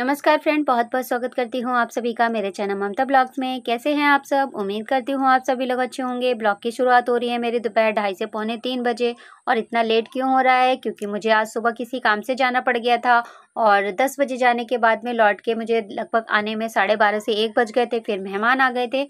नमस्कार फ्रेंड बहुत बहुत स्वागत करती हूँ आप सभी का मेरे चैनल ममता ब्लॉग्स में कैसे हैं आप सब उम्मीद करती हूँ आप सभी लोग अच्छे होंगे ब्लॉग की शुरुआत हो रही है मेरी दोपहर ढाई से पौने तीन बजे और इतना लेट क्यों हो रहा है क्योंकि मुझे आज सुबह किसी काम से जाना पड़ गया था और दस बजे जाने के बाद में लौट के मुझे लगभग आने में साढ़े बारह से एक बज गए थे फिर मेहमान आ गए थे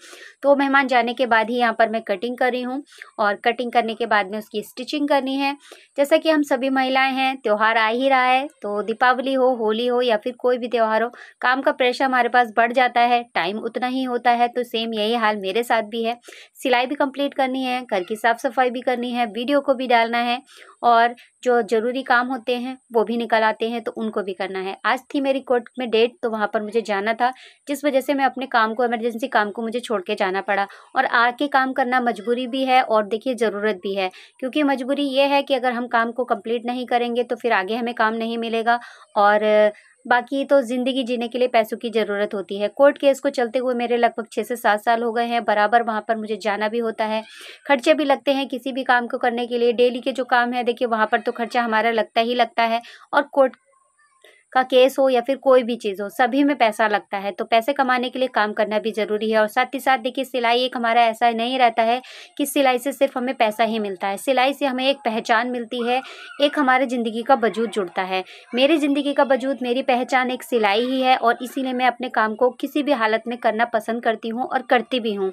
तो मेहमान जाने के बाद ही यहाँ पर मैं कटिंग कर रही हूँ और कटिंग करने के बाद में उसकी स्टिचिंग करनी है जैसा कि हम सभी महिलाएं हैं त्यौहार आ ही रहा है तो दीपावली हो होली हो या फिर कोई भी त्यौहार हो काम का प्रेशर हमारे पास बढ़ जाता है टाइम उतना ही होता है तो सेम यही हाल मेरे साथ भी है सिलाई भी कम्प्लीट करनी है घर की साफ़ सफाई भी करनी है वीडियो को भी डालना है है और जो ज़रूरी काम होते हैं वो भी निकल आते हैं तो उनको भी करना है आज थी मेरी कोर्ट में डेट तो वहाँ पर मुझे जाना था जिस वजह से मैं अपने काम को इमरजेंसी काम को मुझे छोड़ के जाना पड़ा और आके काम करना मजबूरी भी है और देखिए ज़रूरत भी है क्योंकि मजबूरी ये है कि अगर हम काम को कम्प्लीट नहीं करेंगे तो फिर आगे हमें काम नहीं मिलेगा और बाकी तो ज़िंदगी जीने के लिए पैसों की ज़रूरत होती है कोर्ट केस को चलते हुए मेरे लगभग छः से सात साल हो गए हैं बराबर वहाँ पर मुझे जाना भी होता है खर्चे भी लगते हैं किसी भी काम को करने के लिए डेली के जो काम है देखिए वहाँ पर तो खर्चा हमारा लगता ही लगता है और कोर्ट का केस हो या फिर कोई भी चीज़ हो सभी में पैसा लगता है तो पैसे कमाने के लिए काम करना भी ज़रूरी है और साथ ही साथ देखिए सिलाई एक हमारा ऐसा नहीं रहता है कि सिलाई से सिर्फ हमें पैसा ही मिलता है सिलाई से हमें एक पहचान मिलती है एक हमारे ज़िंदगी का वजूद जुड़ता है मेरी ज़िंदगी का वजूद मेरी पहचान एक सिलाई ही है और इसीलिए मैं अपने काम को किसी भी हालत में करना पसंद करती हूँ और करती भी हूँ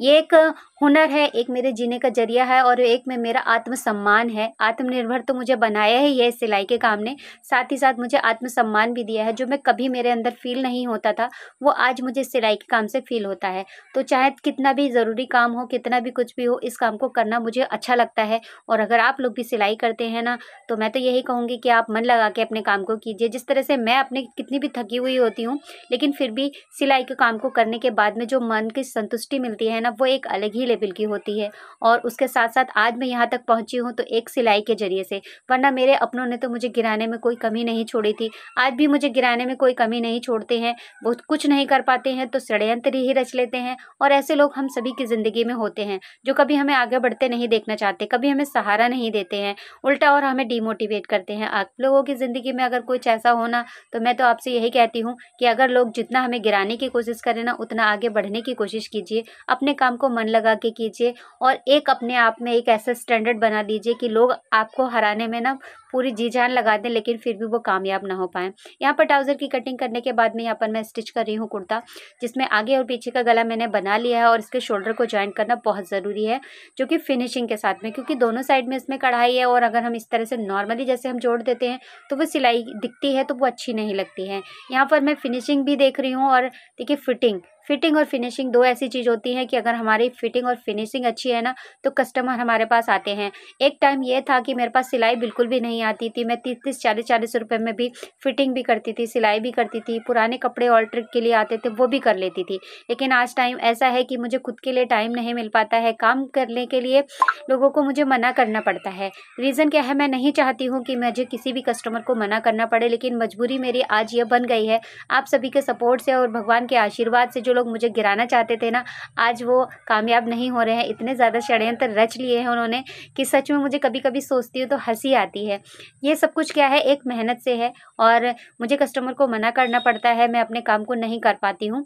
ये एक हुनर है एक मेरे जीने का जरिया है और एक में मेरा आत्मसम्मान है आत्मनिर्भर तो मुझे बनाया ही है सिलाई के काम ने साथ ही साथ मुझे आत्म सम्मान भी दिया है जो मैं कभी मेरे अंदर फील नहीं होता था वो आज मुझे सिलाई के काम से फील होता है तो चाहे कितना भी ज़रूरी काम हो कितना भी कुछ भी हो इस काम को करना मुझे अच्छा लगता है और अगर आप लोग भी सिलाई करते हैं ना तो मैं तो यही कहूँगी कि आप मन लगा के अपने काम को कीजिए जिस तरह से मैं अपने कितनी भी थकी हुई होती हूँ लेकिन फिर भी सिलाई के काम को करने के बाद में जो मन की संतुष्टि मिलती है ना वो एक अलग ही लेवल की होती है और उसके साथ साथ आज मैं यहाँ तक पहुँची हूँ तो एक सिलाई के ज़रिए से वरना मेरे अपनों ने तो मुझे गिराने में कोई कमी नहीं छोड़ी थी आज भी मुझे गिराने में कोई कमी नहीं छोड़ते हैं वो कुछ नहीं कर पाते हैं तो षडयंत्र ही रच लेते हैं और ऐसे लोग हम सभी की ज़िंदगी में होते हैं जो कभी हमें आगे बढ़ते नहीं देखना चाहते कभी हमें सहारा नहीं देते हैं उल्टा और हमें डिमोटिवेट करते हैं आप लोगों की ज़िंदगी में अगर कुछ ऐसा होना तो मैं तो आपसे यही कहती हूँ कि अगर लोग जितना हमें गिराने की कोशिश करें ना उतना आगे बढ़ने की कोशिश कीजिए अपने काम को मन लगा के कीजिए और एक अपने आप में एक ऐसा स्टैंडर्ड बना दीजिए कि लोग आपको हराने में ना पूरी जी जान लगा दें लेकिन फिर भी वो कामयाब ना हो पाए यहाँ पर ट्राउज़र की कटिंग करने के बाद में यहाँ पर मैं स्टिच कर रही हूँ कुर्ता जिसमें आगे और पीछे का गला मैंने बना लिया है और इसके शोल्डर को ज्वाइन करना बहुत ज़रूरी है जो कि फिनिशिंग के साथ में क्योंकि दोनों साइड में इसमें कढ़ाई है और अगर हम इस तरह से नॉर्मली जैसे हम जोड़ देते हैं तो वो सिलाई दिखती है तो वो अच्छी नहीं लगती है यहाँ पर मैं फिनिशिंग भी देख रही हूँ और देखिए फिटिंग फिटिंग और फिनिशिंग दो ऐसी चीज़ होती है कि अगर हमारी फिटिंग और फिनिशिंग अच्छी है ना तो कस्टमर हमारे पास आते हैं एक टाइम ये था कि मेरे पास सिलाई बिल्कुल भी नहीं आती थी मैं तीस तीस चालीस चालीस रुपये में भी फिटिंग भी करती थी सिलाई भी करती थी पुराने कपड़े ऑल्टर के लिए आते थे वो भी कर लेती थी लेकिन आज टाइम ऐसा है कि मुझे खुद के लिए टाइम नहीं मिल पाता है काम करने के लिए लोगों को मुझे मना करना पड़ता है रीज़न क्या है मैं नहीं चाहती हूँ कि मुझे किसी भी कस्टमर को मना करना पड़े लेकिन मजबूरी मेरी आज यह बन गई है आप सभी के सपोर्ट से और भगवान के आशीर्वाद से जो लोग मुझे गिराना चाहते थे ना आज वो कामयाब नहीं हो रहे हैं इतने ज़्यादा षड्यंत्र रच लिए हैं उन्होंने कि सच में मुझे कभी कभी सोचती हूँ तो हंसी आती है ये सब कुछ क्या है एक मेहनत से है और मुझे कस्टमर को मना करना पड़ता है मैं अपने काम को नहीं कर पाती हूँ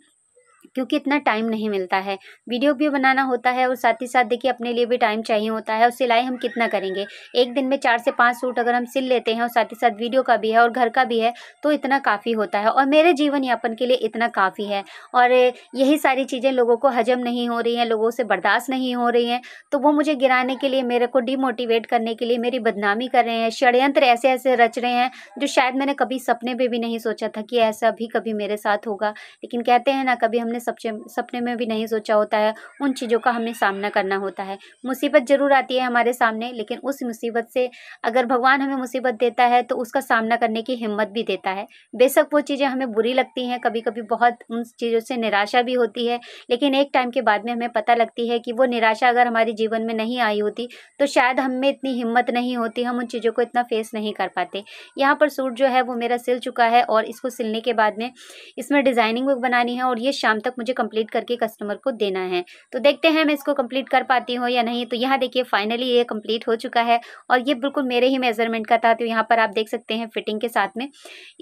क्योंकि इतना टाइम नहीं मिलता है वीडियो भी बनाना होता है और साथ ही साथ देखिए अपने लिए भी टाइम चाहिए होता है और सिलाई हम कितना करेंगे एक दिन में चार से पाँच सूट अगर हम सिल लेते हैं और साथ ही साथ वीडियो का भी है और घर का भी है तो इतना काफ़ी होता है और मेरे जीवन यापन के लिए इतना काफ़ी है और यही सारी चीज़ें लोगों को हजम नहीं हो रही हैं लोगों से बर्दाश्त नहीं हो रही हैं तो वो मुझे गिराने के लिए मेरे को डिमोटिवेट करने के लिए मेरी बदनामी कर रहे हैं षड्यंत्र ऐसे ऐसे रच रहे हैं जो शायद मैंने कभी सपने में भी नहीं सोचा था कि ऐसा भी कभी मेरे साथ होगा लेकिन कहते हैं ना कभी हमने हमने सबसे सपने में भी नहीं सोचा होता है उन चीज़ों का हमें सामना करना होता है मुसीबत ज़रूर आती है हमारे सामने लेकिन उस मुसीबत से अगर भगवान हमें मुसीबत देता है तो उसका सामना करने की हिम्मत भी देता है बेशक वो चीज़ें हमें बुरी लगती हैं कभी कभी बहुत उन चीज़ों से निराशा भी होती है लेकिन एक टाइम के बाद में हमें पता लगती है कि वो निराशा अगर हमारे जीवन में नहीं आई होती तो शायद हमें इतनी हिम्मत नहीं होती हम उन चीज़ों को इतना फेस नहीं कर पाते यहाँ पर सूट जो है वो मेरा सिल चुका है और इसको सिलने के बाद में इसमें डिज़ाइनिंग बुक बनानी है और ये शाम तक मुझे कंप्लीट करके कस्टमर को देना है तो देखते हैं मैं इसको कंप्लीट कर पाती हूँ या नहीं तो यहाँ देखिए फाइनली ये कंप्लीट हो चुका है और ये बिल्कुल मेरे ही मेज़रमेंट का था तो यहाँ पर आप देख सकते हैं फिटिंग के साथ में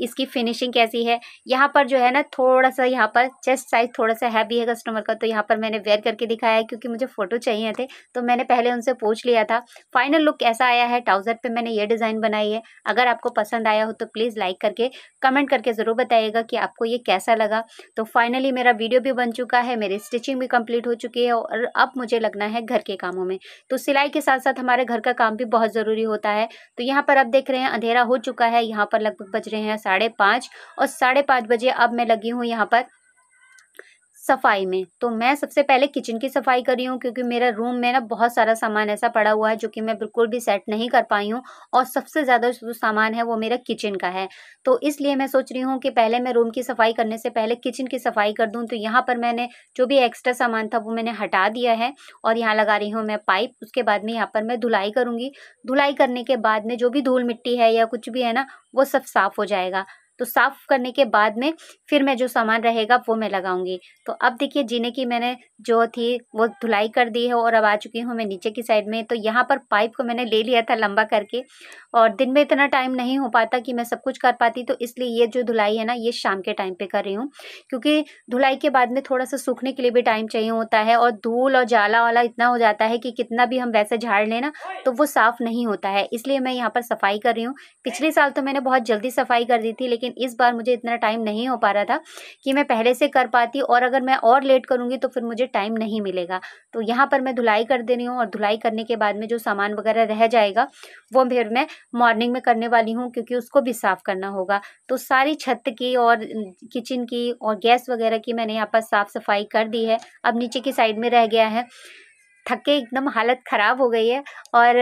इसकी फिनिशिंग कैसी है यहाँ पर जो है ना थोड़ा सा यहाँ पर चेस्ट साइज थोड़ा सा हैवी है कस्टमर का तो यहाँ पर मैंने वेयर करके दिखाया है क्योंकि मुझे फ़ोटो चाहिए थे तो मैंने पहले उनसे पूछ लिया था फाइनल लुक कैसा आया है ट्राउज़र पर मैंने ये डिज़ाइन बनाई है अगर आपको पसंद आया हो तो प्लीज़ लाइक करके कमेंट करके ज़रूर बताइएगा कि आपको ये कैसा लगा तो फाइनली मेरा वीडियो भी बन चुका है मेरे स्टिचिंग भी कंप्लीट हो चुकी है और अब मुझे लगना है घर के कामों में तो सिलाई के साथ साथ हमारे घर का काम भी बहुत ज़रूरी होता है तो यहाँ पर आप देख रहे हैं अंधेरा हो चुका है यहाँ पर लगभग बज रहे हैं साढ़े और साढ़े बजे अब मैं लगी हूँ यहाँ पर सफाई में तो मैं सबसे पहले किचन की सफाई कर रही हूँ क्योंकि मेरा रूम में ना बहुत सारा सामान ऐसा पड़ा हुआ है जो कि मैं बिल्कुल भी सेट नहीं कर पाई हूँ और सबसे ज़्यादा जो सामान है वो मेरा किचन का है तो इसलिए मैं सोच रही हूँ कि पहले मैं रूम की सफाई करने से पहले किचन की सफाई कर दूँ तो यहाँ पर मैंने जो भी एक्स्ट्रा सामान था वो मैंने हटा दिया है और यहाँ लगा रही हूँ मैं पाइप उसके बाद में यहाँ पर मैं धुलाई करूँगी धुलाई करने के बाद में जो भी धूल मिट्टी है या कुछ भी है ना वो सब साफ़ हो जाएगा तो साफ़ करने के बाद में फिर मैं जो सामान रहेगा वो मैं लगाऊंगी तो अब देखिए जीने की मैंने जो थी वो धुलाई कर दी है और अब आ चुकी हूँ मैं नीचे की साइड में तो यहाँ पर पाइप को मैंने ले लिया था लंबा करके और दिन में इतना टाइम नहीं हो पाता कि मैं सब कुछ कर पाती तो इसलिए ये जो धुलाई है ना ये शाम के टाइम पर कर रही हूँ क्योंकि धुलाई के बाद में थोड़ा सा सूखने के लिए भी टाइम चाहिए होता है और धूल और जाला वाला इतना हो जाता है कि कितना भी हम वैसे झाड़ लेना तो वो साफ़ नहीं होता है इसलिए मैं यहाँ पर सफाई कर रही हूँ पिछले साल तो मैंने बहुत जल्दी सफाई कर दी थी लेकिन लेकिन इस बार मुझे इतना टाइम नहीं हो पा रहा था कि मैं पहले से कर पाती और अगर मैं और लेट करूँगी तो फिर मुझे टाइम नहीं मिलेगा तो यहाँ पर मैं धुलाई कर दे रही हूँ और धुलाई करने के बाद में जो सामान वगैरह रह जाएगा वो फिर मैं मॉर्निंग में करने वाली हूँ क्योंकि उसको भी साफ़ करना होगा तो सारी छत की और किचन की और गैस वगैरह की मैंने यहाँ पर साफ़ सफाई कर दी है अब नीचे की साइड में रह गया है थके एकदम हालत ख़राब हो गई है और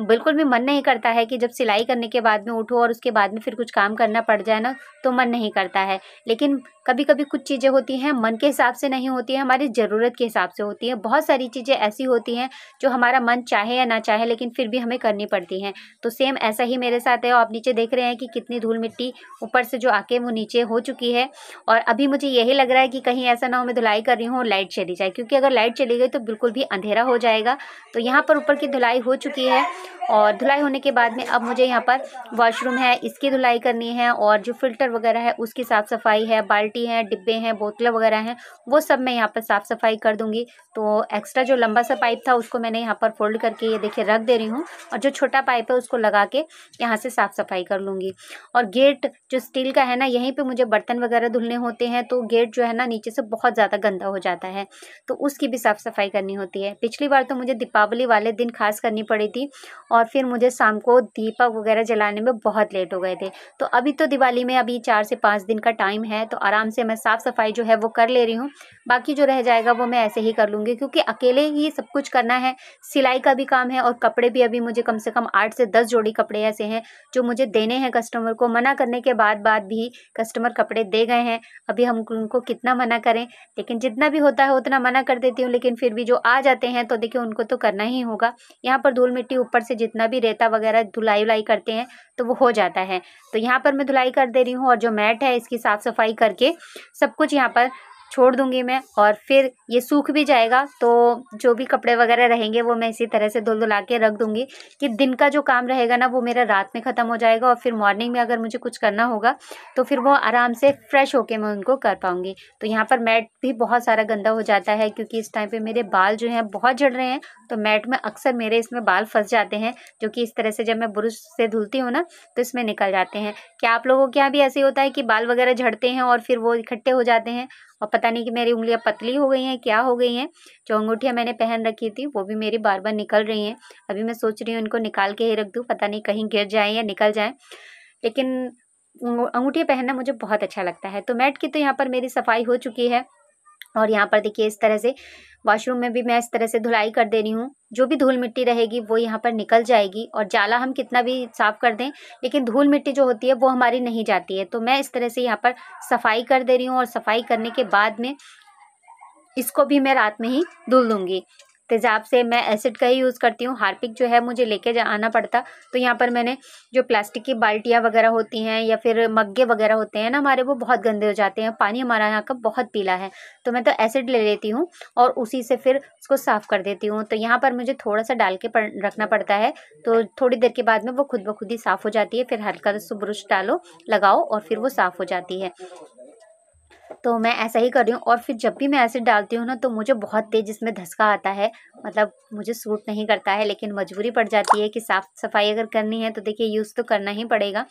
बिल्कुल भी मन नहीं करता है कि जब सिलाई करने के बाद में उठो और उसके बाद में फिर कुछ काम करना पड़ जाए ना तो मन नहीं करता है लेकिन कभी कभी कुछ चीज़ें होती हैं मन के हिसाब से नहीं होती हैं हमारी ज़रूरत के हिसाब से होती हैं बहुत सारी चीज़ें ऐसी होती हैं जो हमारा मन चाहे या ना चाहे लेकिन फिर भी हमें करनी पड़ती हैं तो सेम ऐसा ही मेरे साथ है आप नीचे देख रहे हैं कि कितनी धूल मिट्टी ऊपर से जो आके वो नीचे हो चुकी है और अभी मुझे यही लग रहा है कि कहीं ऐसा ना हो मैं धुलाई कर रही हूँ लाइट चली जाए क्योंकि अगर लाइट चली गई तो बिल्कुल भी अंधेरा हो जाएगा तो यहाँ पर ऊपर की धुलाई हो चुकी है और धुलाई होने के बाद में अब मुझे यहाँ पर वॉशरूम है इसकी धुलाई करनी है और जो फ़िल्टर वगैरह है उसकी साफ़ सफाई है बाल्टी है डिब्बे हैं बोतलें वगैरह हैं वो सब मैं यहाँ पर साफ़ सफाई कर दूँगी तो एक्स्ट्रा जो लंबा सा पाइप था उसको मैंने यहाँ पर फोल्ड करके ये देखिए रख दे रही हूँ और जो छोटा पाइप है उसको लगा के यहाँ से साफ़ सफाई कर लूँगी और गेट जो स्टील का है ना यहीं पर मुझे बर्तन वगैरह धुलने होते हैं तो गेट जो है ना नीचे से बहुत ज़्यादा गंदा हो जाता है तो उसकी भी साफ़ सफाई करनी होती है पिछली बार तो मुझे दीपावली वाले दिन खास करनी पड़ी थी और फिर मुझे शाम को दीपक वगैरह जलाने में बहुत लेट हो गए थे तो अभी तो दिवाली में अभी चार से पाँच दिन का टाइम है तो आराम से मैं साफ़ सफाई जो है वो कर ले रही हूँ बाकी जो रह जाएगा वो मैं ऐसे ही कर लूँगी क्योंकि अकेले ही सब कुछ करना है सिलाई का भी काम है और कपड़े भी अभी मुझे कम से कम आठ से दस जोड़ी कपड़े ऐसे हैं जो मुझे देने हैं कस्टमर को मना करने के बाद बाद भी कस्टमर कपड़े दे गए हैं अभी हम उनको कितना मना करें लेकिन जितना भी होता है उतना मना कर देती हूँ लेकिन फिर भी जो आ जाते हैं तो देखिए उनको तो करना ही होगा यहाँ पर धूल मिट्टी ऊपर से जितना भी रेता वगैरह धुलाई उलाई करते हैं तो वो हो जाता है तो यहाँ पर मैं धुलाई कर दे रही हूँ और जो मैट है इसकी साफ़ सफाई करके सब कुछ यहाँ पर छोड़ दूंगी मैं और फिर ये सूख भी जाएगा तो जो भी कपड़े वगैरह रहेंगे वो मैं इसी तरह से धुल धुला के रख दूंगी कि दिन का जो काम रहेगा ना वो मेरा रात में ख़त्म हो जाएगा और फिर मॉर्निंग में अगर मुझे कुछ करना होगा तो फिर वो आराम से फ्रेश होके मैं उनको कर पाऊँगी तो यहाँ पर मैट भी बहुत सारा गंदा हो जाता है क्योंकि इस टाइम पर मेरे बाल जो हैं बहुत जड़ रहे हैं तो मैट में अक्सर मेरे इसमें बाल फंस जाते हैं जो कि इस तरह से जब मैं ब्रुश से धुलती हूँ ना तो इसमें निकल जाते हैं क्या आप लोगों के यहाँ भी ऐसे होता है कि बाल वगैरह झड़ते हैं और फिर वो इकट्ठे हो जाते हैं और पता पता नहीं कि मेरी उंगलियाँ पतली हो गई हैं क्या हो गई हैं जो अंगूठियाँ मैंने पहन रखी थी वो भी मेरी बार बार निकल रही हैं अभी मैं सोच रही हूँ इनको निकाल के ही रख दूँ पता नहीं कहीं गिर जाए या निकल जाए लेकिन अंगूठियाँ पहनना मुझे बहुत अच्छा लगता है तो मैट की तो यहाँ पर मेरी सफाई हो चुकी है और यहाँ पर देखिए इस तरह से वॉशरूम में भी मैं इस तरह से धुलाई कर दे रही हूँ जो भी धूल मिट्टी रहेगी वो यहाँ पर निकल जाएगी और जाला हम कितना भी साफ़ कर दें लेकिन धूल मिट्टी जो होती है वो हमारी नहीं जाती है तो मैं इस तरह से यहाँ पर सफाई कर दे रही हूँ और सफाई करने के बाद में इसको भी मैं रात में ही धुल दूँगी तेज़ाब से मैं एसिड का ही यूज़ करती हूँ हार्पिक जो है मुझे लेके आना पड़ता तो यहाँ पर मैंने जो प्लास्टिक की बाल्टियाँ वगैरह होती हैं या फिर मग्गे वगैरह होते हैं ना हमारे वो बहुत गंदे हो जाते हैं पानी हमारा यहाँ का बहुत पीला है तो मैं तो एसिड ले लेती हूँ और उसी से फिर उसको साफ़ कर देती हूँ तो यहाँ पर मुझे थोड़ा सा डाल के पड़ रखना पड़ता है तो थोड़ी देर के बाद में वो खुद ब खुद ही साफ़ हो जाती है फिर हल्का सा ब्रश डालो लगाओ और फिर वो साफ़ हो जाती है तो मैं ऐसा ही कर रही हूँ और फिर जब भी मैं ऐसे डालती हूँ ना तो मुझे बहुत तेज़ इसमें धसका आता है मतलब मुझे सूट नहीं करता है लेकिन मजबूरी पड़ जाती है कि साफ़ सफाई अगर करनी है तो देखिए यूज़ तो करना ही पड़ेगा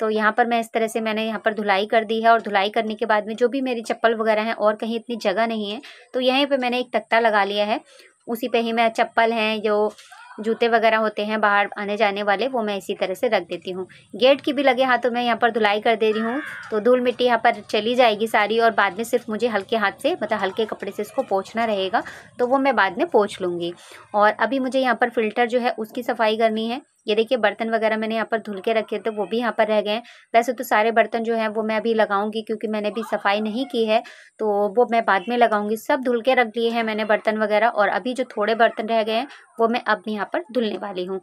तो यहाँ पर मैं इस तरह से मैंने यहाँ पर धुलाई कर दी है और धुलाई करने के बाद में जो भी मेरी चप्पल वगैरह हैं और कहीं इतनी जगह नहीं है तो यहीं पर मैंने एक तख्ता लगा लिया है उसी पर ही मैं चप्पल हैं जो जूते वगैरह होते हैं बाहर आने जाने वाले वो मैं इसी तरह से रख देती हूँ गेट की भी लगे हाथों में यहाँ पर धुलाई कर दे रही हूँ तो धूल मिट्टी यहाँ पर चली जाएगी सारी और बाद में सिर्फ मुझे हल्के हाथ से मतलब हल्के कपड़े से इसको पोछना रहेगा तो वो मैं बाद में पोछ लूँगी और अभी मुझे यहाँ पर फ़िल्टर जो है उसकी सफाई करनी है ये देखिए बर्तन वगैरह मैंने यहाँ पर धुल के रखे थे तो वो भी यहाँ पर रह गए हैं वैसे तो सारे बर्तन जो हैं वो मैं अभी लगाऊंगी क्योंकि मैंने अभी सफाई नहीं की है तो वो मैं बाद में लगाऊंगी सब धुल के रख लिए हैं मैंने बर्तन वगैरह और अभी जो थोड़े बर्तन रह गए हैं वो मैं अब यहाँ पर धुलने वाली हूँ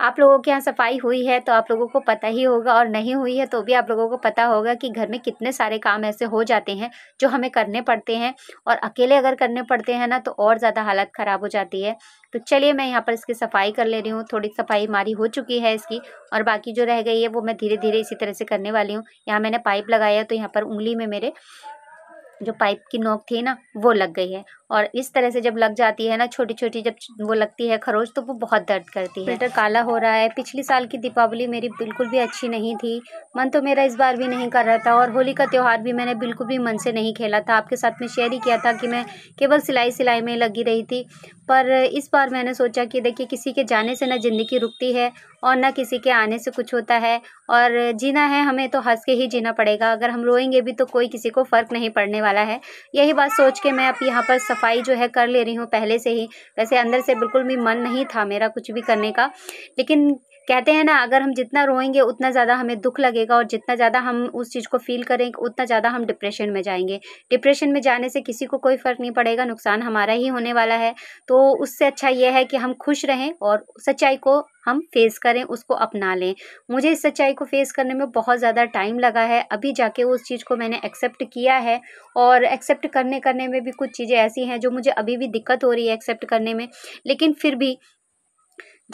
आप लोगों के यहाँ सफाई हुई है तो आप लोगों को पता ही होगा और नहीं हुई है तो भी आप लोगों को पता होगा कि घर में कितने सारे काम ऐसे हो जाते हैं जो हमें करने पड़ते हैं और अकेले अगर करने पड़ते हैं ना तो और ज़्यादा हालत ख़राब हो जाती है तो चलिए मैं यहाँ पर इसकी सफाई कर ले रही हूँ थोड़ी सफाई हमारी हो चुकी है इसकी और बाकी जो रह गई है वो मैं धीरे धीरे इसी तरह से करने वाली हूँ यहाँ मैंने पाइप लगाया तो यहाँ पर उंगली में मेरे जो पाइप की नोक थी ना वो लग गई है और इस तरह से जब लग जाती है ना छोटी छोटी जब वो लगती है खरोच तो वो बहुत दर्द करती है फिल्टर काला हो रहा है पिछले साल की दीपावली मेरी बिल्कुल भी अच्छी नहीं थी मन तो मेरा इस बार भी नहीं कर रहा था और होली का त्यौहार भी मैंने बिल्कुल भी मन से नहीं खेला था आपके साथ में शेयर ही किया था कि मैं केवल सिलाई सिलाई में लगी रही थी पर इस बार मैंने सोचा कि देखिए किसी के जाने से ना ज़िंदगी रुकती है और ना किसी के आने से कुछ होता है और जीना है हमें तो हंस के ही जीना पड़ेगा अगर हम रोएंगे भी तो कोई किसी को फ़र्क नहीं पड़ने वाला है यही बात सोच के मैं अब यहाँ पर सफाई जो है कर ले रही हूँ पहले से ही वैसे अंदर से बिल्कुल भी मन नहीं था मेरा कुछ भी करने का लेकिन कहते हैं ना अगर हम जितना रोएंगे उतना ज़्यादा हमें दुख लगेगा और जितना ज़्यादा हम उस चीज़ को फील करेंगे उतना ज़्यादा हम डिप्रेशन में जाएंगे डिप्रेशन में जाने से किसी को कोई फ़र्क नहीं पड़ेगा नुकसान हमारा ही होने वाला है तो उससे अच्छा यह है कि हम खुश रहें और सच्चाई को हम फेस करें उसको अपना लें मुझे इस सच्चाई को फेस करने में बहुत ज़्यादा टाइम लगा है अभी जाके उस चीज़ को मैंने एक्सेप्ट किया है और एक्सेप्ट करने करने में भी कुछ चीज़ें ऐसी हैं जो मुझे अभी भी दिक्कत हो रही है एक्सेप्ट करने में लेकिन फिर भी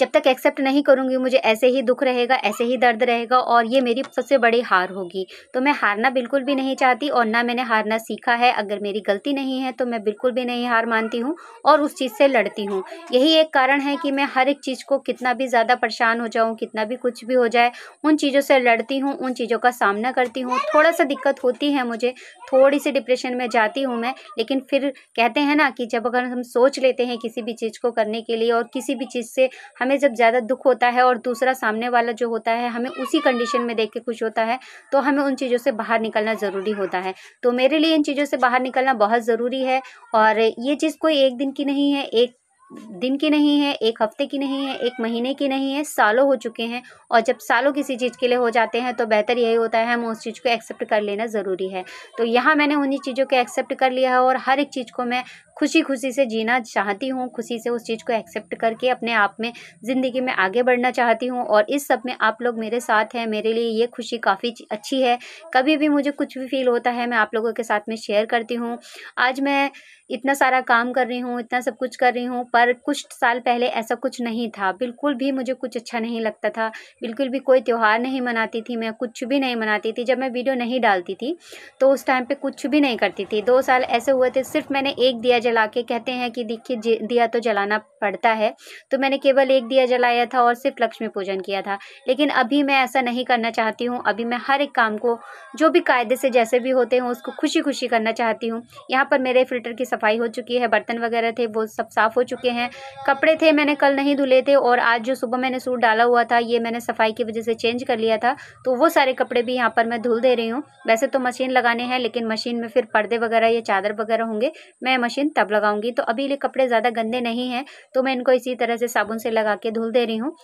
जब तक एक्सेप्ट नहीं करूँगी मुझे ऐसे ही दुख रहेगा ऐसे ही दर्द रहेगा और ये मेरी सबसे बड़ी हार होगी तो मैं हारना बिल्कुल भी नहीं चाहती और ना मैंने हारना सीखा है अगर मेरी गलती नहीं है तो मैं बिल्कुल भी नहीं हार मानती हूँ और उस चीज़ से लड़ती हूँ यही एक कारण है कि मैं हर एक चीज़ को कितना भी ज़्यादा परेशान हो जाऊँ कितना भी कुछ भी हो जाए उन चीज़ों से लड़ती हूँ उन चीज़ों का सामना करती हूँ थोड़ा सा दिक्कत होती है मुझे थोड़ी सी डिप्रेशन में जाती हूँ मैं लेकिन फिर कहते हैं ना कि जब अगर हम सोच लेते हैं किसी भी चीज़ को करने के लिए और किसी भी चीज़ से हमें जब ज़्यादा दुख होता है और दूसरा सामने वाला जो होता है हमें उसी कंडीशन में देख के खुश होता है तो हमें उन चीज़ों से बाहर निकलना ज़रूरी होता है तो मेरे लिए इन चीज़ों से बाहर निकलना बहुत ज़रूरी है और ये चीज़ कोई एक दिन की नहीं है एक दिन की नहीं है एक हफ्ते की नहीं है एक महीने की नहीं है सालों हो चुके हैं और जब सालों किसी चीज़ के लिए हो जाते हैं तो बेहतर यही होता है हम उस चीज़ को एक्सेप्ट कर लेना ज़रूरी है तो यहाँ मैंने उन्हीं चीज़ों को एक्सेप्ट कर लिया है और हर एक चीज़ को मैं खुशी खुशी से जीना चाहती हूँ खुशी से उस चीज़ को एक्सेप्ट करके अपने आप में ज़िंदगी में आगे बढ़ना चाहती हूँ और इस सब में आप लोग मेरे साथ हैं मेरे लिए ये खुशी काफ़ी अच्छी है कभी भी मुझे कुछ भी फील होता है मैं आप लोगों के साथ में शेयर करती हूँ आज मैं इतना सारा काम कर रही हूँ इतना सब कुछ कर रही हूँ पर पर कुछ साल पहले ऐसा कुछ नहीं था बिल्कुल भी मुझे कुछ अच्छा नहीं लगता था बिल्कुल भी कोई त्यौहार नहीं मनाती थी मैं कुछ भी नहीं मनाती थी जब मैं वीडियो नहीं डालती थी तो उस टाइम पे कुछ भी नहीं करती थी दो साल ऐसे हुए थे सिर्फ मैंने एक दिया जला के कहते हैं कि देखिए दिया तो जलाना पड़ता है तो मैंने केवल एक दिया जलाया था और सिर्फ लक्ष्मी पूजन किया था लेकिन अभी मैं ऐसा नहीं करना चाहती हूँ अभी मैं हर एक काम को जो भी कायदे से जैसे भी होते हैं उसको खुशी खुशी करना चाहती हूँ यहाँ पर मेरे फिल्टर की सफाई हो चुकी है बर्तन वगैरह थे वो सब साफ़ हो चुके हैं हैं कपड़े थे मैंने कल नहीं धुले थे और आज जो सुबह मैंने सूट डाला हुआ था ये मैंने सफाई की वजह से चेंज कर लिया था तो वो सारे कपड़े भी यहाँ पर मैं धुल दे रही हूँ वैसे तो मशीन लगाने हैं लेकिन मशीन में फिर पर्दे वगैरह या चादर वगैरह होंगे मैं मशीन तब लगाऊंगी तो अभी ये कपड़े ज़्यादा गंदे नहीं हैं तो मैं इनको इसी तरह से साबुन से लगा के धुल दे रही हूँ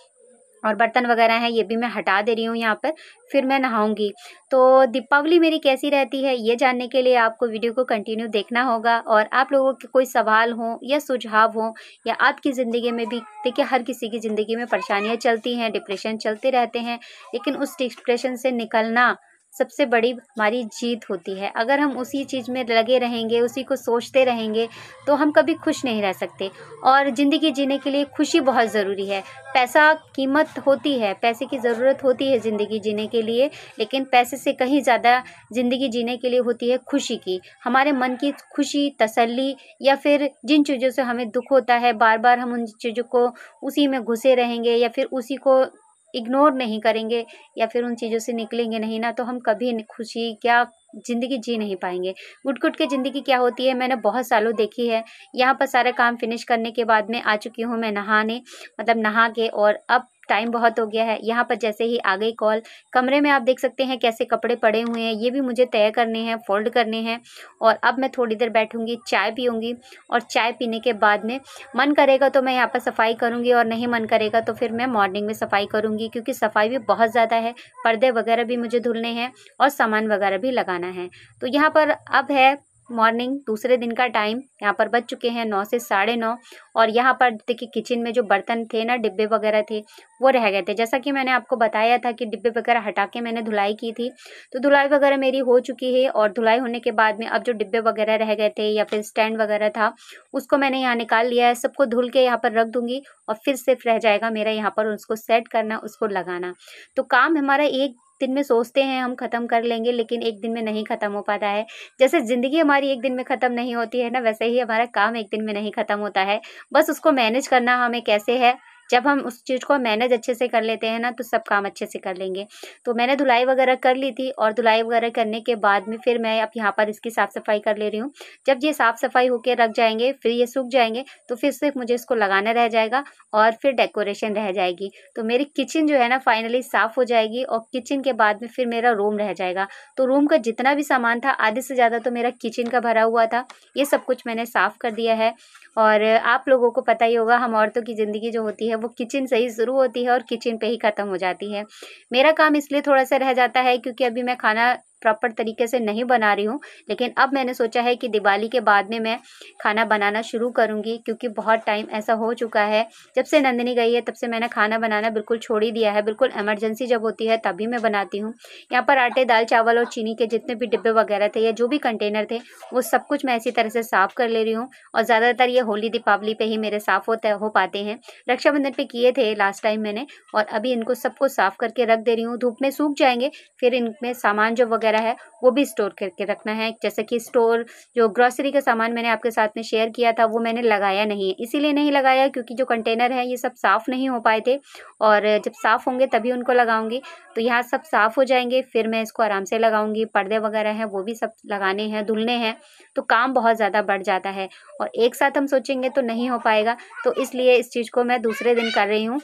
और बर्तन वगैरह हैं ये भी मैं हटा दे रही हूँ यहाँ पर फिर मैं नहाऊंगी तो दीपावली मेरी कैसी रहती है ये जानने के लिए आपको वीडियो को कंटिन्यू देखना होगा और आप लोगों के कोई सवाल हो या सुझाव हो या आपकी ज़िंदगी में भी देखिए हर किसी की ज़िंदगी में परेशानियाँ चलती हैं डिप्रेशन चलते रहते हैं लेकिन उस डिप्रेशन से निकलना सबसे बड़ी हमारी जीत होती है अगर हम उसी चीज़ में लगे रहेंगे उसी को सोचते रहेंगे तो हम कभी खुश नहीं रह सकते और ज़िंदगी जीने के लिए खुशी बहुत ज़रूरी है पैसा कीमत होती है पैसे की ज़रूरत होती है ज़िंदगी जीने के लिए लेकिन पैसे से कहीं ज़्यादा ज़िंदगी जीने के लिए होती है खुशी की हमारे मन की खुशी तसली या फिर जिन चीज़ों से हमें दुख होता है बार बार हम उन चीज़ों को उसी में घुसे रहेंगे या फिर उसी को इग्नोर नहीं करेंगे या फिर उन चीज़ों से निकलेंगे नहीं ना तो हम कभी खुशी क्या ज़िंदगी जी नहीं पाएंगे गुट गुट के ज़िंदगी क्या होती है मैंने बहुत सालों देखी है यहाँ पर सारे काम फिनिश करने के बाद में आ चुकी हूँ मैं नहाने मतलब नहा के और अब टाइम बहुत हो गया है यहाँ पर जैसे ही आ गई कॉल कमरे में आप देख सकते हैं कैसे कपड़े पड़े हुए हैं ये भी मुझे तय करने हैं फोल्ड करने हैं और अब मैं थोड़ी देर बैठूँगी चाय पीऊँगी और चाय पीने के बाद में मन करेगा तो मैं यहाँ पर सफ़ाई करूँगी और नहीं मन करेगा तो फिर मैं मॉर्निंग में सफ़ाई करूँगी क्योंकि सफ़ाई भी बहुत ज़्यादा है पर्दे वगैरह भी मुझे धुलने हैं और सामान वगैरह भी लगाना है तो यहाँ पर अब है मॉर्निंग दूसरे दिन का टाइम यहाँ पर बज चुके हैं नौ से साढ़े नौ और यहाँ पर देखिए किचन में जो बर्तन थे ना डिब्बे वगैरह थे वो रह गए थे जैसा कि मैंने आपको बताया था कि डिब्बे वगैरह हटा के मैंने धुलाई की थी तो धुलाई वगैरह मेरी हो चुकी है और धुलाई होने के बाद में अब जो डिब्बे वगैरह रह गए थे या फिर स्टैंड वगैरह था उसको मैंने यहाँ निकाल लिया है सबको धुल के यहाँ पर रख दूंगी और फिर सिर्फ रह जाएगा मेरा यहाँ पर उसको सेट करना उसको लगाना तो काम हमारा एक दिन में सोचते हैं हम ख़त्म कर लेंगे लेकिन एक दिन में नहीं ख़त्म हो पाता है जैसे ज़िंदगी हमारी एक दिन में ख़त्म नहीं होती है ना वैसे ही हमारा काम एक दिन में नहीं ख़त्म होता है बस उसको मैनेज करना हमें कैसे है जब हम उस चीज़ को मैनेज अच्छे से कर लेते हैं ना तो सब काम अच्छे से कर लेंगे तो मैंने धुलाई वगैरह कर ली थी और धुलाई वगैरह करने के बाद में फिर मैं अब यहाँ पर इसकी साफ़ सफाई कर ले रही हूँ जब ये साफ़ सफाई होकर रख जाएंगे फिर ये सूख जाएंगे तो फिर सिर्फ मुझे इसको लगाना रह जाएगा और फिर डेकोरेशन रह जाएगी तो मेरी किचन जो है ना फाइनली साफ़ हो जाएगी और किचन के बाद में फिर मेरा रूम रह जाएगा तो रूम का जितना भी सामान था आधे से ज़्यादा तो मेरा किचन का भरा हुआ था ये सब कुछ मैंने साफ़ कर दिया है और आप लोगों को पता ही होगा हम औरतों की ज़िंदगी जो होती है वो किचन से ही शुरू होती है और किचन पे ही ख़त्म हो जाती है मेरा काम इसलिए थोड़ा सा रह जाता है क्योंकि अभी मैं खाना प्रॉपर तरीके से नहीं बना रही हूँ लेकिन अब मैंने सोचा है कि दिवाली के बाद में मैं खाना बनाना शुरू करूँगी क्योंकि बहुत टाइम ऐसा हो चुका है जब से नंदनी गई है तब से मैंने खाना बनाना बिल्कुल छोड़ ही दिया है बिल्कुल एमरजेंसी जब होती है तभी मैं बनाती हूँ यहाँ पर आटे दाल चावल और चीनी के जितने भी डिब्बे वगैरह थे या जो भी कंटेनर थे वो सब कुछ मैं इसी तरह से साफ़ कर ले रही हूँ और ज़्यादातर ये होली दीपावली पर ही मेरे साफ़ होते हो पाते हैं रक्षाबंधन पर किए थे लास्ट टाइम मैंने और अभी इनको सबको साफ़ करके रख दे रही हूँ धूप में सूख जाएंगे फिर इनमें सामान जो वगैरह वगैरह है वो भी स्टोर करके रखना है जैसे कि स्टोर जो ग्रॉसरी का सामान मैंने आपके साथ में शेयर किया था वो मैंने लगाया नहीं है इसीलिए नहीं लगाया क्योंकि जो कंटेनर है ये सब साफ़ नहीं हो पाए थे और जब साफ़ होंगे तभी उनको लगाऊंगी तो यहाँ सब साफ़ हो जाएंगे फिर मैं इसको आराम से लगाऊंगी पर्दे वगैरह हैं वो भी सब लगाने हैं धुलने हैं तो काम बहुत ज़्यादा बढ़ जाता है और एक साथ हम सोचेंगे तो नहीं हो पाएगा तो इसलिए इस चीज़ को मैं दूसरे दिन कर रही हूँ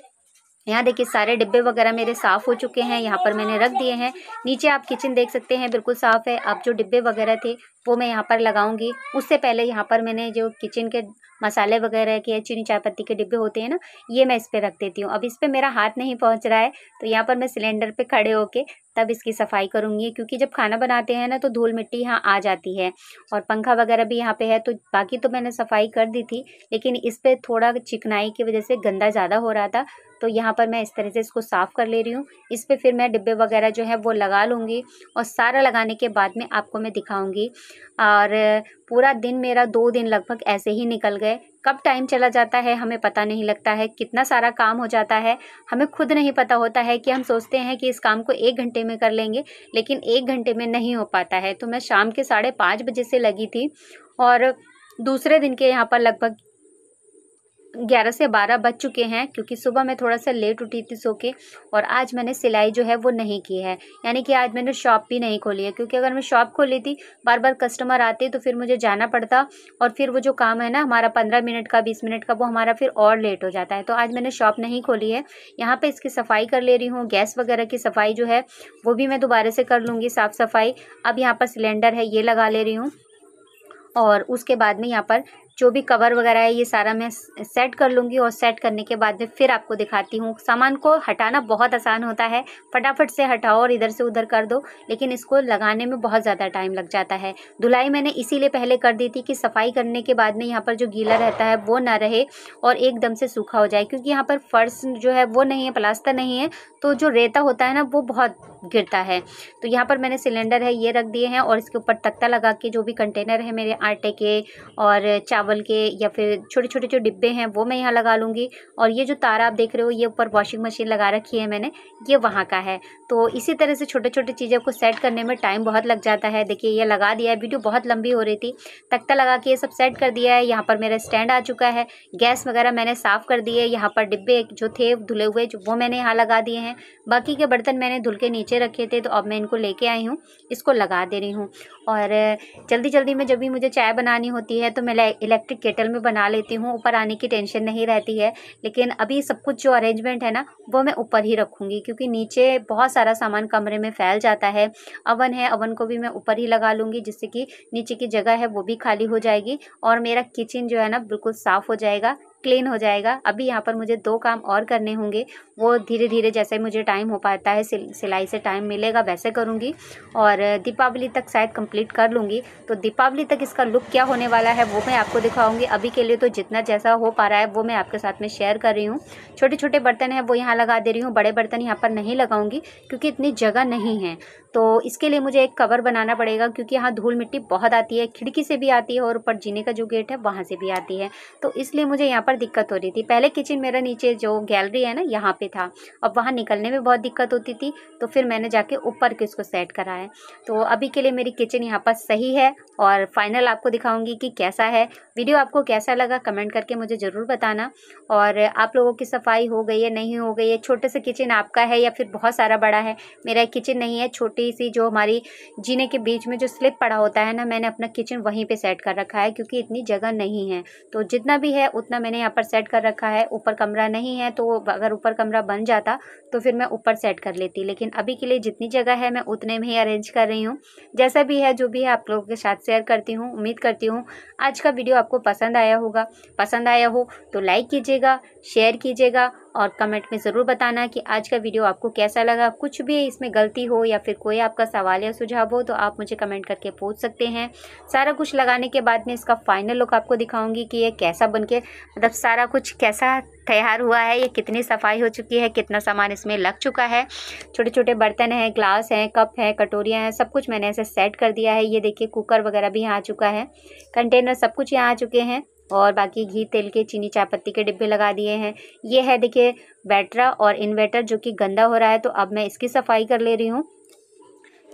यहाँ देखिए सारे डिब्बे वगैरह मेरे साफ़ हो चुके हैं यहाँ पर मैंने रख दिए हैं नीचे आप किचन देख सकते हैं बिल्कुल साफ़ है आप जो डिब्बे वगैरह थे वो मैं यहाँ पर लगाऊंगी उससे पहले यहाँ पर मैंने जो किचन के मसाले वगैरह के चीनी चाय पत्ती के डिब्बे होते हैं ना ये मैं इस पर रख देती हूँ अब इस पर मेरा हाथ नहीं पहुँच रहा है तो यहाँ पर मैं सिलेंडर पर खड़े होके तब इसकी सफाई करूँगी क्योंकि जब खाना बनाते हैं ना तो धूल मिट्टी यहाँ आ जाती है और पंखा वगैरह भी यहाँ पे है तो बाकी तो मैंने सफाई कर दी थी लेकिन इस पर थोड़ा चिकनाई की वजह से गंदा ज़्यादा हो रहा था तो यहाँ पर मैं इस तरह से इसको साफ़ कर ले रही हूँ इस पर फिर मैं डिब्बे वगैरह जो है वो लगा लूँगी और सारा लगाने के बाद में आपको मैं दिखाऊँगी और पूरा दिन मेरा दो दिन लगभग ऐसे ही निकल गए कब टाइम चला जाता है हमें पता नहीं लगता है कितना सारा काम हो जाता है हमें खुद नहीं पता होता है कि हम सोचते हैं कि इस काम को एक घंटे में कर लेंगे लेकिन एक घंटे में नहीं हो पाता है तो मैं शाम के साढ़े पाँच बजे से लगी थी और दूसरे दिन के यहाँ पर लगभग ग्यारह से बारह बज चुके हैं क्योंकि सुबह मैं थोड़ा सा लेट उठी थी सो के और आज मैंने सिलाई जो है वो नहीं की है यानी कि आज मैंने शॉप भी नहीं खोली है क्योंकि अगर मैं शॉप खोली थी बार बार कस्टमर आते तो फिर मुझे जाना पड़ता और फिर वो जो काम है ना हमारा पंद्रह मिनट का बीस मिनट का वो हमारा फिर और लेट हो जाता है तो आज मैंने शॉप नहीं खोली है यहाँ पर इसकी सफ़ाई कर ले रही हूँ गैस वगैरह की सफ़ाई जो है वो भी मैं दोबारा से कर लूँगी साफ़ सफ़ाई अब यहाँ पर सिलेंडर है ये लगा ले रही हूँ और उसके बाद में यहाँ पर जो भी कवर वगैरह है ये सारा मैं सेट कर लूँगी और सेट करने के बाद में फिर आपको दिखाती हूँ सामान को हटाना बहुत आसान होता है फटाफट से हटाओ और इधर से उधर कर दो लेकिन इसको लगाने में बहुत ज़्यादा टाइम लग जाता है धुलाई मैंने इसीलिए पहले कर दी थी कि सफाई करने के बाद में यहाँ पर जो गीला रहता है वो ना रहे और एकदम से सूखा हो जाए क्योंकि यहाँ पर फर्श जो है वो नहीं है प्लास्टर नहीं है तो जो रेता होता है ना वो बहुत गिरता है तो यहाँ पर मैंने सिलेंडर है ये रख दिए हैं और इसके ऊपर तख्ता लगा के जो भी कंटेनर है मेरे आटे के और चावल के या फिर छोटे छोटे जो डिब्बे हैं वो मैं यहाँ लगा लूँगी और ये जो तारा आप देख रहे हो ये ऊपर वॉशिंग मशीन लगा रखी है मैंने ये वहाँ का है तो इसी तरह से छोटे छोटे चीज़ों को सेट करने में टाइम बहुत लग जाता है देखिए ये लगा दिया है वीडियो बहुत लंबी हो रही थी तख्ता लगा के ये सब सेट कर दिया है यहाँ पर मेरा स्टैंड आ चुका है गैस वगैरह मैंने साफ़ कर दिए यहाँ पर डिब्बे जो थे धुले हुए जो वो मैंने यहाँ लगा दिए हैं बाकी के बर्तन मैंने धुल के नीचे रखे थे तो अब मैं इनको लेके आई हूँ इसको लगा दे रही हूँ और जल्दी जल्दी में जब भी मुझे चाय बनानी होती है तो मैं इलेक्ट्रिक केटल में बना लेती हूँ ऊपर आने की टेंशन नहीं रहती है लेकिन अभी सब कुछ जो अरेंजमेंट है ना वो मैं ऊपर ही रखूँगी क्योंकि नीचे बहुत सारा सामान कमरे में फैल जाता है अवन है अवन को भी मैं ऊपर ही लगा लूँगी जिससे कि नीचे की जगह है वो भी खाली हो जाएगी और मेरा किचन जो है ना बिल्कुल साफ़ हो जाएगा क्लीन हो जाएगा अभी यहाँ पर मुझे दो काम और करने होंगे वो धीरे धीरे जैसे मुझे टाइम हो पाता है सिल, सिलाई से टाइम मिलेगा वैसे करूँगी और दीपावली तक शायद कंप्लीट कर लूँगी तो दीपावली तक इसका लुक क्या होने वाला है वो मैं आपको दिखाऊँगी अभी के लिए तो जितना जैसा हो पा रहा है वो मैं आपके साथ में शेयर कर रही हूँ छोटे छोटे बर्तन हैं वो यहाँ लगा दे रही हूँ बड़े बर्तन यहाँ पर नहीं लगाऊँगी क्योंकि इतनी जगह नहीं है तो इसके लिए मुझे एक कवर बनाना पड़ेगा क्योंकि यहाँ धूल मिट्टी बहुत आती है खिड़की से भी आती है और ऊपर जीने का जो गेट है वहाँ से भी आती है तो इसलिए मुझे यहाँ पर दिक्कत हो रही थी पहले किचन मेरा नीचे जो गैलरी है ना यहाँ पे था अब वहाँ निकलने में बहुत दिक्कत होती थी तो फिर मैंने जाके ऊपर के उसको सेट करा है तो अभी के लिए मेरी किचन यहाँ पर सही है और फाइनल आपको दिखाऊंगी कि कैसा है वीडियो आपको कैसा लगा कमेंट करके मुझे ज़रूर बताना और आप लोगों की सफाई हो गई है नहीं हो गई है छोटे से किचन आपका है या फिर बहुत सारा बड़ा है मेरा किचन नहीं है छोटी सी जो हमारी जीने के बीच में जो स्लिप पड़ा होता है ना मैंने अपना किचन वहीं पर सेट कर रखा है क्योंकि इतनी जगह नहीं है तो जितना भी है उतना मैंने मैंने यहाँ पर सेट कर रखा है ऊपर कमरा नहीं है तो अगर ऊपर कमरा बन जाता तो फिर मैं ऊपर सेट कर लेती लेकिन अभी के लिए जितनी जगह है मैं उतने में ही अरेंज कर रही हूँ जैसा भी है जो भी है आप लोगों के साथ शेयर करती हूँ उम्मीद करती हूँ आज का वीडियो आपको पसंद आया होगा पसंद आया हो तो लाइक कीजिएगा शेयर कीजिएगा और कमेंट में ज़रूर बताना कि आज का वीडियो आपको कैसा लगा कुछ भी इसमें गलती हो या फिर कोई आपका सवाल या सुझाव हो तो आप मुझे कमेंट करके पूछ सकते हैं सारा कुछ लगाने के बाद में इसका फाइनल लुक आपको दिखाऊंगी कि ये कैसा बन के मतलब सारा कुछ कैसा तैयार हुआ है ये कितनी सफाई हो चुकी है कितना सामान इसमें लग चुका है छोटे छोटे बर्तन हैं ग्लास हैं कप हैं कटोरियाँ हैं सब कुछ मैंने ऐसे सेट कर दिया है ये देखिए कुकर वगैरह भी यहाँ आ चुका है कंटेनर सब कुछ यहाँ आ चुके हैं और बाकी घी तेल के चीनी चाय पत्ती के डिब्बे लगा दिए हैं ये है देखिए बैटरा और इन्वेटर जो कि गंदा हो रहा है तो अब मैं इसकी सफाई कर ले रही हूँ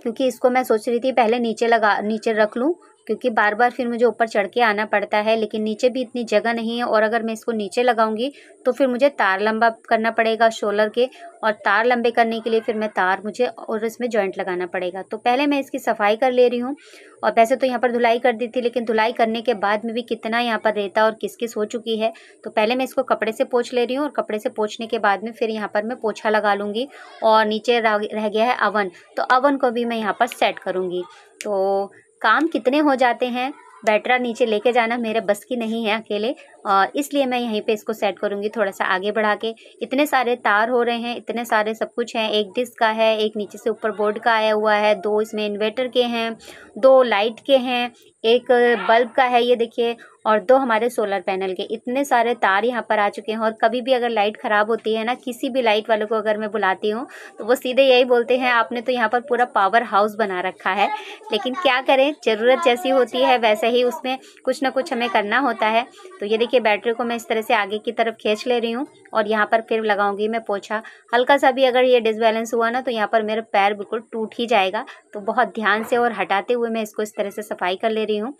क्योंकि इसको मैं सोच रही थी पहले नीचे लगा नीचे रख लूँ क्योंकि बार बार फिर मुझे ऊपर चढ़ के आना पड़ता है लेकिन नीचे भी इतनी जगह नहीं है और अगर मैं इसको नीचे लगाऊंगी तो फिर मुझे तार लंबा करना पड़ेगा शोलर के और तार लंबे करने के लिए फिर मैं तार मुझे और इसमें जॉइंट लगाना पड़ेगा तो पहले मैं इसकी सफाई कर ले रही हूँ और वैसे तो यहाँ पर धुलाई कर दी थी लेकिन धुलाई करने के बाद में भी कितना यहाँ पर रहता और किस किस हो चुकी है तो पहले मैं इसको कपड़े से पोछ ले रही हूँ और कपड़े से पोछने के बाद में फिर यहाँ पर मैं पोछा लगा लूँगी और नीचे रह गया है अवन तो अवन को भी मैं यहाँ पर सेट करूँगी तो काम कितने हो जाते हैं बैटरा नीचे लेके जाना मेरे बस की नहीं है अकेले और इसलिए मैं यहीं पे इसको सेट करूँगी थोड़ा सा आगे बढ़ा के इतने सारे तार हो रहे हैं इतने सारे सब कुछ हैं एक डिस्क का है एक नीचे से ऊपर बोर्ड का आया हुआ है दो इसमें इन्वर्टर के हैं दो लाइट के हैं एक बल्ब का है ये देखिए और दो हमारे सोलर पैनल के इतने सारे तार यहाँ पर आ चुके हैं और कभी भी अगर लाइट ख़राब होती है ना किसी भी लाइट वालों को अगर मैं बुलाती हूँ तो वो सीधे यही बोलते हैं आपने तो यहाँ पर पूरा पावर हाउस बना रखा है लेकिन क्या करें ज़रूरत जैसी होती है वैसे ही उसमें कुछ ना कुछ हमें करना होता है तो ये देखिए बैटरी को मैं इस तरह से आगे की तरफ खींच ले रही हूँ और यहाँ पर फिर लगाऊंगी मैं पोछा हल्का सा भी अगर ये डिसबैलेंस हुआ ना तो यहाँ पर मेरा पैर बिल्कुल टूट ही जाएगा तो बहुत ध्यान से और हटाते हुए मैं इसको इस तरह से सफाई कर ले रही हूँ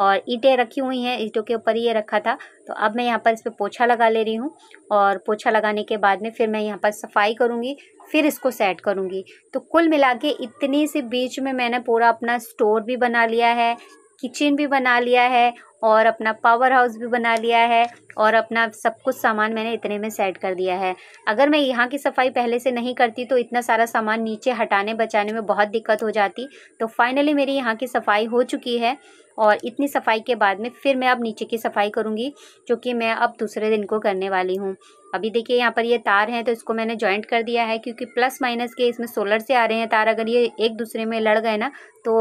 और ईंटें रखी हुई हैं ईंटों के ऊपर ये रखा था तो अब मैं यहाँ पर इस पर पोछा लगा ले रही हूँ और पोछा लगाने के बाद में फिर मैं यहाँ पर सफाई करूँगी फिर इसको सेट करूँगी तो कुल मिला के इतने से बीच में मैंने पूरा अपना स्टोर भी बना लिया है किचन भी बना लिया है और अपना पावर हाउस भी बना लिया है और अपना सब कुछ सामान मैंने इतने में सेट कर दिया है अगर मैं यहाँ की सफाई पहले से नहीं करती तो इतना सारा सामान नीचे हटाने बचाने में बहुत दिक्कत हो जाती तो फाइनली मेरी यहाँ की सफाई हो चुकी है और इतनी सफाई के बाद में फिर मैं अब नीचे की सफाई करूँगी क्योंकि मैं अब दूसरे दिन को करने वाली हूँ अभी देखिए यहाँ पर ये तार हैं तो इसको मैंने जॉइंट कर दिया है क्योंकि प्लस माइनस के इसमें सोलर से आ रहे हैं तार अगर ये एक दूसरे में लड़ गए ना तो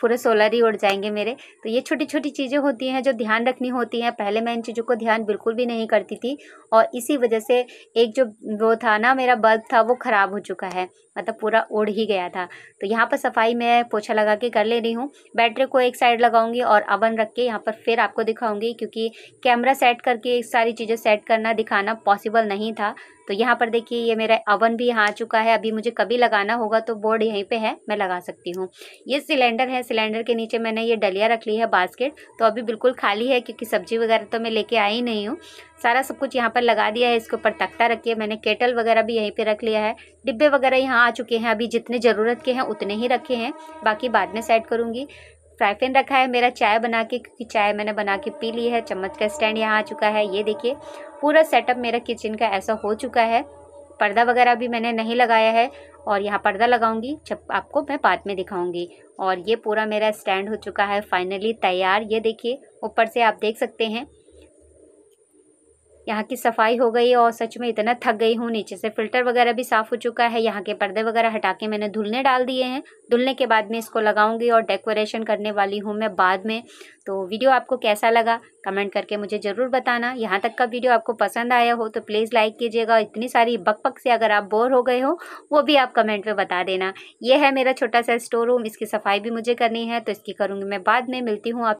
पूरे सोलर ही उड़ जाएंगे मेरे तो ये छोटी छोटी चीज़ें होती हैं जो ध्यान रखनी होती हैं पहले मैं इन चीज़ों को ध्यान बिल्कुल भी नहीं करती थी और इसी वजह से एक जो वो था ना मेरा बल्ब था वो ख़राब हो चुका है मतलब पूरा उड़ ही गया था तो यहाँ पर सफाई मैं पोछा लगा के कर ले रही हूँ बैटरी को एक साइड लगाऊंगी और अवन रख के यहाँ पर फिर आपको दिखाऊंगी क्योंकि कैमरा सेट करके सारी चीज़ें सेट करना दिखाना पॉसिबल नहीं था तो यहाँ पर देखिए ये मेरा अवन भी यहाँ आ चुका है अभी मुझे कभी लगाना होगा तो बोर्ड यहीं पे है मैं लगा सकती हूँ ये सिलेंडर है सिलेंडर के नीचे मैंने ये डलिया रख ली है बास्केट तो अभी बिल्कुल खाली है क्योंकि सब्जी वगैरह तो मैं लेके आई नहीं हूँ सारा सब कुछ यहाँ पर लगा दिया है इसके ऊपर तख्ता रखी है मैंने केटल वगैरह भी यहीं पर रख लिया है डिब्बे वगैरह यहाँ आ चुके हैं अभी जितने ज़रूरत के हैं उतने ही रखे हैं बाकी बाद में सेट करूँगी फ्राई पैन रखा है मेरा चाय बना के क्योंकि चाय मैंने बना के पी ली है चम्मच का स्टैंड यहाँ आ चुका है ये देखिए पूरा सेटअप मेरा किचन का ऐसा हो चुका है पर्दा वगैरह भी मैंने नहीं लगाया है और यहाँ पर्दा लगाऊंगी जब आपको मैं बाद में दिखाऊंगी और ये पूरा मेरा स्टैंड हो चुका है फाइनली तैयार ये देखिए ऊपर से आप देख सकते हैं यहाँ की सफाई हो गई और सच में इतना थक गई हूँ नीचे से फ़िल्टर वगैरह भी साफ़ हो चुका है यहाँ के पर्दे वगैरह हटा के मैंने धुलने डाल दिए हैं धुलने के बाद मैं इसको लगाऊंगी और डेकोरेशन करने वाली हूँ मैं बाद में तो वीडियो आपको कैसा लगा कमेंट करके मुझे ज़रूर बताना यहाँ तक का वीडियो आपको पसंद आया हो तो प्लीज़ लाइक कीजिएगा इतनी सारी बकपक से अगर आप बोर हो गए हो वो भी आप कमेंट में बता देना ये है मेरा छोटा सा स्टोर रूम इसकी सफाई भी मुझे करनी है तो इसकी करूँगी मैं बाद में मिलती हूँ आप